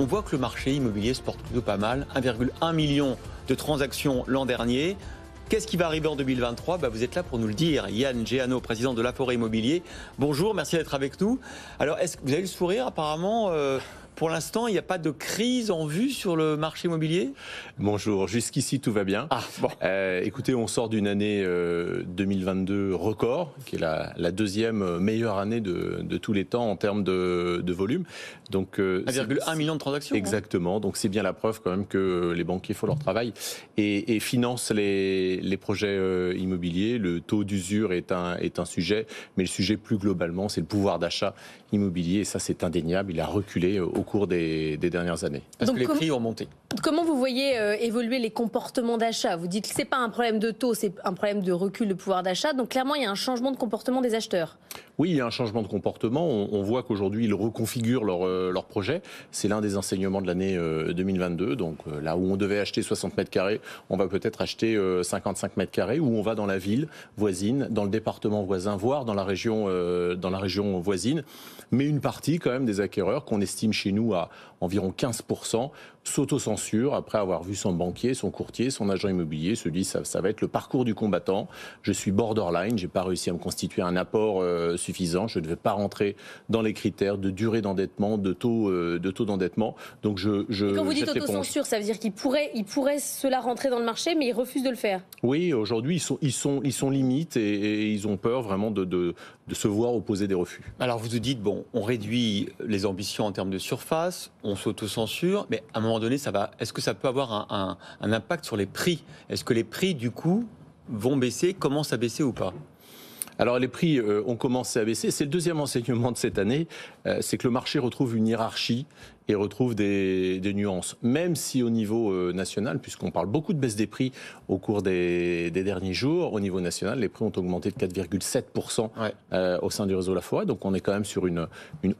on voit que le marché immobilier se porte plutôt pas mal. 1,1 million de transactions l'an dernier. Qu'est-ce qui va arriver en 2023 bah, Vous êtes là pour nous le dire. Yann Géano, président de La Forêt Immobilier. Bonjour, merci d'être avec nous. Alors, est-ce que vous avez le sourire apparemment euh, pour l'instant, il n'y a pas de crise en vue sur le marché immobilier Bonjour, jusqu'ici tout va bien. Ah, euh, écoutez, on sort d'une année 2022 euh, record, qui est la, deuxième euh, meilleure année de, tous les temps en termes de, volume. Donc, 1,1 million de transactions. Hein Exactement, donc c'est bien la preuve quand même que les banquiers font leur travail et, financent les, projets immobiliers. Le taux d'usure est un, est un sujet, mais le sujet plus globalement, c'est le pouvoir d'achat immobilier. Et ça, c'est indéniable. Il a reculé au cours cours des, dernières années. Parce que les prix ont monté. Comment vous voyez euh, évoluer les comportements d'achat Vous dites que ce n'est pas un problème de taux, c'est un problème de recul de pouvoir d'achat. Donc clairement, il y a un changement de comportement des acheteurs. Oui, il y a un changement de comportement. On, voit qu'aujourd'hui, ils reconfigurent euh, leur, projet. C'est l'un des enseignements de l'année 2022. Euh, Donc là où on devait acheter 60 mètres carrés, on va peut-être acheter 55 mètres carrés, ou on va dans la ville voisine, dans le département voisin, voire dans la région, dans la région voisine. Mais une partie quand même des acquéreurs qu'on estime chez nous à environ 15% sûr, après avoir vu son banquier, son courtier, son agent immobilier, se dit ça, ça va être le parcours du combattant. Je suis borderline, j'ai pas réussi à me constituer un apport euh, suffisant, je ne vais pas rentrer dans les critères de durée d'endettement, de taux euh, de taux d'endettement. Donc je, quand vous dites autocensure, ça veut dire qu'il pourrait, il pourrait cela rentrer dans le marché, mais il refuse de le faire. Oui, aujourd'hui ils sont, ils sont, ils sont limites et, ils ont peur vraiment de, de se voir opposer des refus. Alors vous vous dites bon, on réduit les ambitions en termes de surface, on s'autocensure, mais à un moment donné ça va est-ce que ça peut avoir un, impact sur les prix Est-ce que les prix, du coup, vont baisser, commencent à baisser ou pas alors les prix euh, ont commencé à baisser. C'est le deuxième enseignement de cette année, euh, c'est que le marché retrouve une hiérarchie et retrouve des, nuances. Même si au niveau euh, national, puisqu'on parle beaucoup de baisse des prix au cours des, derniers jours, au niveau national, les prix ont augmenté de 4,7% euh, au sein du réseau La Forêt. Donc on est quand même sur une,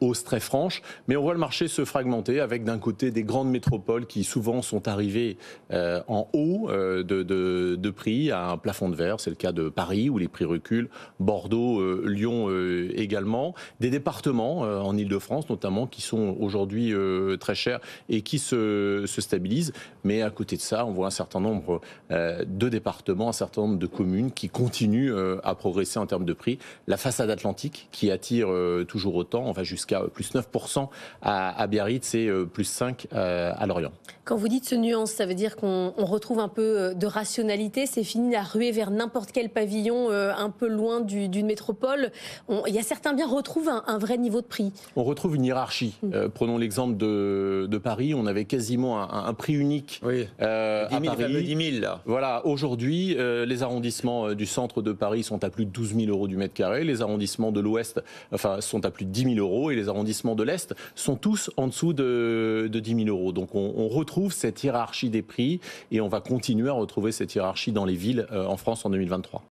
hausse très franche. Mais on voit le marché se fragmenter avec d'un côté des grandes métropoles qui souvent sont arrivées euh, en haut de, de, prix à un plafond de verre. C'est le cas de Paris où les prix reculent, Bordeaux, Lyon également. Des départements en Ile-de-France notamment qui sont aujourd'hui euh, très cher et qui se, se stabilise. Mais à côté de ça, on voit un certain nombre euh, de départements, un certain nombre de communes qui continuent euh, à progresser en termes de prix. La façade atlantique qui attire toujours autant, on va jusqu'à plus 9% à, Biarritz et plus 5 à Lorient. Quand vous dites ce nuance, ça veut dire qu'on retrouve un peu de rationalité, c'est fini la ruée vers n'importe quel pavillon un peu loin d'une métropole. Il y a certains biens retrouvent un, vrai niveau de prix. On retrouve une hiérarchie. Mm. prenons l'exemple de de, Paris. On avait quasiment un, prix unique oui. 10 euh, à 10 000, Voilà, aujourd'hui, euh, les arrondissements euh, du centre de Paris sont à plus de 12 000 euros du mètre carré. Les arrondissements de l'ouest enfin, sont à plus de 10 000 euros. Et les arrondissements de l'est sont tous en dessous de, 10 000 euros. Donc on, retrouve cette hiérarchie des prix et on va continuer à retrouver cette hiérarchie dans les villes en France en 2023.